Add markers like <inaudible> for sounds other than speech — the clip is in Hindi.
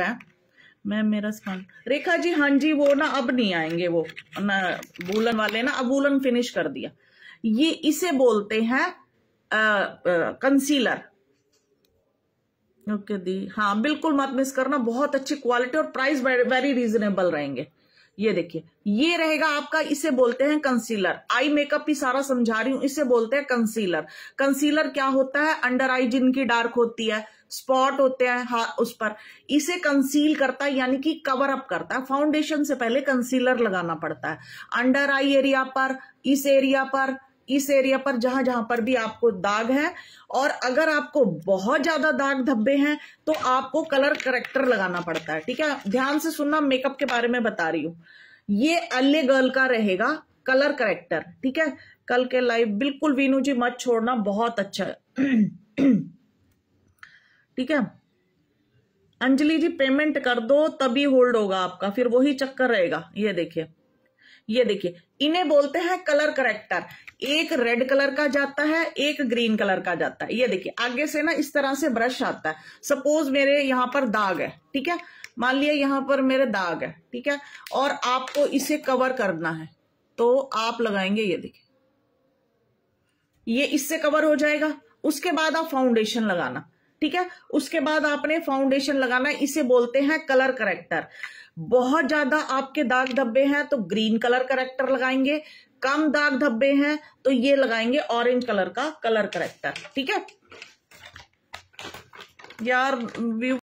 है मैम मेरा स्पॉन रेखा जी हाँ जी वो ना अब नहीं आएंगे वो ना बुलन वाले ना अब बुलन फिनिश कर दिया ये इसे बोलते हैं कंसीलर ओके दी हाँ बिल्कुल मत मिस करना बहुत अच्छी क्वालिटी और प्राइस वेरी रीजनेबल रहेंगे ये देखिए ये रहेगा आपका इसे बोलते हैं कंसीलर आई मेकअप भी सारा समझा रही हूं इसे बोलते हैं कंसीलर कंसीलर क्या होता है अंडर आई जिनकी डार्क होती है स्पॉट होते हैं हाँ उस पर इसे कंसील करता है यानी कि कवर अप करता है फाउंडेशन से पहले कंसीलर लगाना पड़ता है अंडर आई एरिया पर इस एरिया पर इस एरिया पर जहां जहां पर भी आपको दाग है और अगर आपको बहुत ज्यादा दाग धब्बे हैं तो आपको कलर करेक्टर लगाना पड़ता है ठीक है ध्यान से सुनना मेकअप के बारे में बता रही हूं ये अल्ले गर्ल का रहेगा कलर करेक्टर ठीक है कल के लाइव बिल्कुल वीनू जी मत छोड़ना बहुत अच्छा <clears throat> ठीक है अंजलि जी पेमेंट कर दो तभी होल्ड होगा आपका फिर वही चक्कर रहेगा ये देखिए ये देखिए इन्हें बोलते हैं कलर करेक्टर एक रेड कलर का जाता है एक ग्रीन कलर का जाता है ये देखिए आगे से ना इस तरह से ब्रश आता है सपोज मेरे यहाँ पर दाग है ठीक है मान लिया यहाँ पर मेरे दाग है ठीक है और आपको इसे कवर करना है तो आप लगाएंगे ये देखिए ये इससे कवर हो जाएगा उसके बाद आप फाउंडेशन लगाना ठीक है उसके बाद आपने फाउंडेशन लगाना इसे बोलते हैं कलर करेक्टर बहुत ज्यादा आपके दाग धब्बे हैं तो ग्रीन कलर करेक्टर लगाएंगे कम दाग धब्बे हैं तो ये लगाएंगे ऑरेंज कलर का कलर करेक्टर ठीक है यार व्यू